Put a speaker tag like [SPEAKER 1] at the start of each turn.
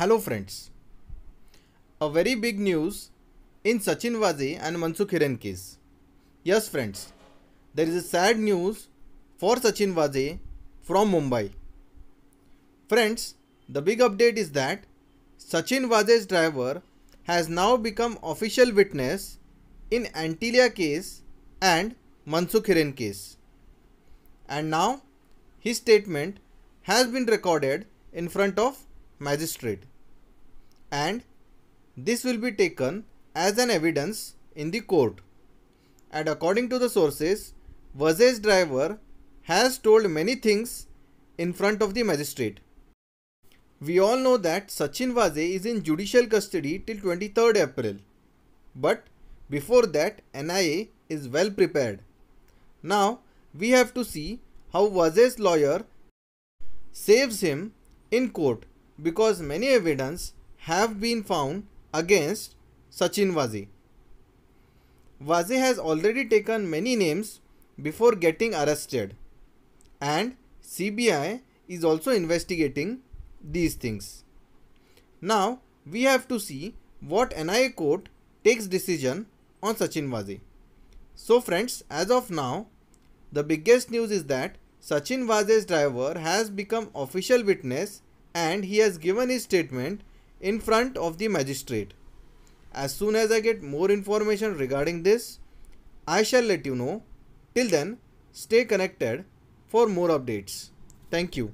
[SPEAKER 1] Hello friends. A very big news in Sachin Wazi and Mansukh Hiren case. Yes friends, there is a sad news for Sachin Wazi from Mumbai. Friends, the big update is that Sachin Waze's driver has now become official witness in Antilia case and Mansukh Hiren case. And now his statement has been recorded in front of magistrate and this will be taken as an evidence in the court. And according to the sources, Vazay's driver has told many things in front of the magistrate. We all know that Sachin Vazay is in judicial custody till 23rd April. But before that, NIA is well prepared. Now, we have to see how Vazay's lawyer saves him in court because many evidence have been found against Sachin Wazi. Wazi has already taken many names before getting arrested and CBI is also investigating these things. Now we have to see what NIA court takes decision on Sachin Wazi. So friends, as of now, the biggest news is that Sachin Waze's driver has become official witness and he has given his statement in front of the magistrate. As soon as I get more information regarding this, I shall let you know. Till then, stay connected for more updates. Thank you.